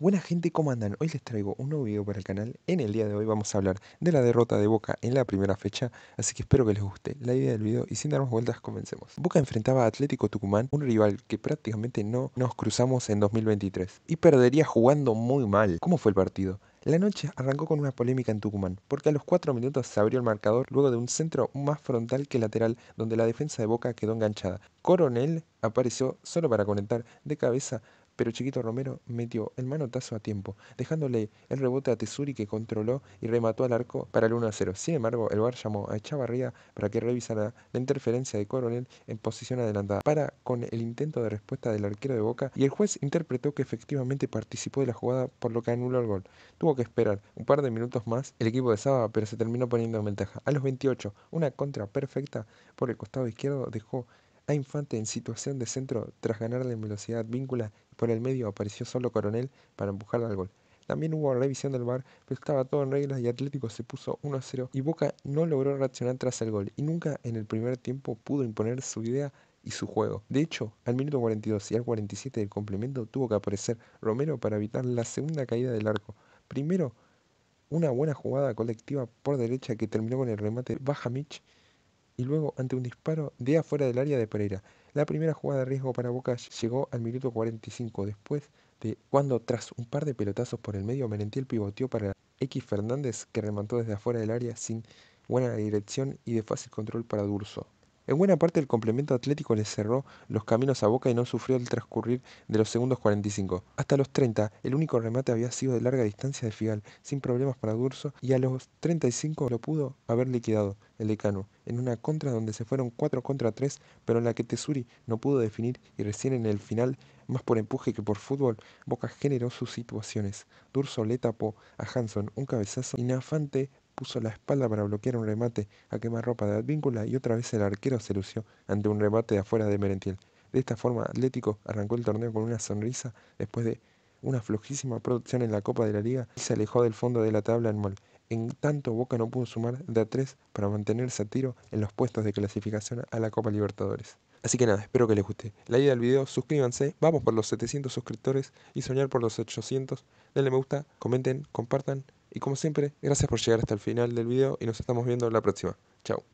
Buena gente, ¿cómo andan? Hoy les traigo un nuevo video para el canal. En el día de hoy vamos a hablar de la derrota de Boca en la primera fecha, así que espero que les guste la idea del video y sin darnos vueltas comencemos. Boca enfrentaba a Atlético Tucumán, un rival que prácticamente no nos cruzamos en 2023 y perdería jugando muy mal. ¿Cómo fue el partido? La noche arrancó con una polémica en Tucumán, porque a los 4 minutos se abrió el marcador luego de un centro más frontal que lateral, donde la defensa de Boca quedó enganchada. Coronel apareció solo para conectar de cabeza pero Chiquito Romero metió el manotazo a tiempo, dejándole el rebote a Tesuri que controló y remató al arco para el 1 0. Sin embargo, el bar llamó a Echavarría para que revisara la interferencia de Coronel en posición adelantada para con el intento de respuesta del arquero de Boca y el juez interpretó que efectivamente participó de la jugada por lo que anuló el gol. Tuvo que esperar un par de minutos más el equipo de Saba, pero se terminó poniendo en ventaja. A los 28, una contra perfecta por el costado izquierdo dejó Infante en situación de centro, tras ganarle en velocidad víncula por el medio apareció solo Coronel para empujar al gol. También hubo revisión del bar, pero estaba todo en reglas y Atlético se puso 1-0 y Boca no logró reaccionar tras el gol y nunca en el primer tiempo pudo imponer su idea y su juego. De hecho, al minuto 42 y al 47 del complemento tuvo que aparecer Romero para evitar la segunda caída del arco. Primero, una buena jugada colectiva por derecha que terminó con el remate Mitch y luego ante un disparo de afuera del área de Pereira. La primera jugada de riesgo para Boca llegó al minuto 45 después de cuando tras un par de pelotazos por el medio Merentiel pivoteó para X Fernández que remontó desde afuera del área sin buena dirección y de fácil control para Durso. En buena parte el complemento atlético le cerró los caminos a Boca y no sufrió el transcurrir de los segundos 45. Hasta los 30, el único remate había sido de larga distancia de Figal, sin problemas para Durso, y a los 35 lo pudo haber liquidado el decano, en una contra donde se fueron 4 contra 3, pero en la que Tesuri no pudo definir y recién en el final, más por empuje que por fútbol, Boca generó sus situaciones. Durso le tapó a Hanson un cabezazo y Nafante puso la espalda para bloquear un remate a quemarropa de Advíncula y otra vez el arquero se lució ante un remate de afuera de Merentiel. De esta forma, Atlético arrancó el torneo con una sonrisa después de una flojísima producción en la Copa de la Liga y se alejó del fondo de la tabla anual. En tanto, Boca no pudo sumar de a 3 para mantenerse a tiro en los puestos de clasificación a la Copa Libertadores. Así que nada, espero que les guste. La idea del video, suscríbanse, vamos por los 700 suscriptores y soñar por los 800. Denle me gusta, comenten, compartan y como siempre, gracias por llegar hasta el final del video y nos estamos viendo la próxima. Chao.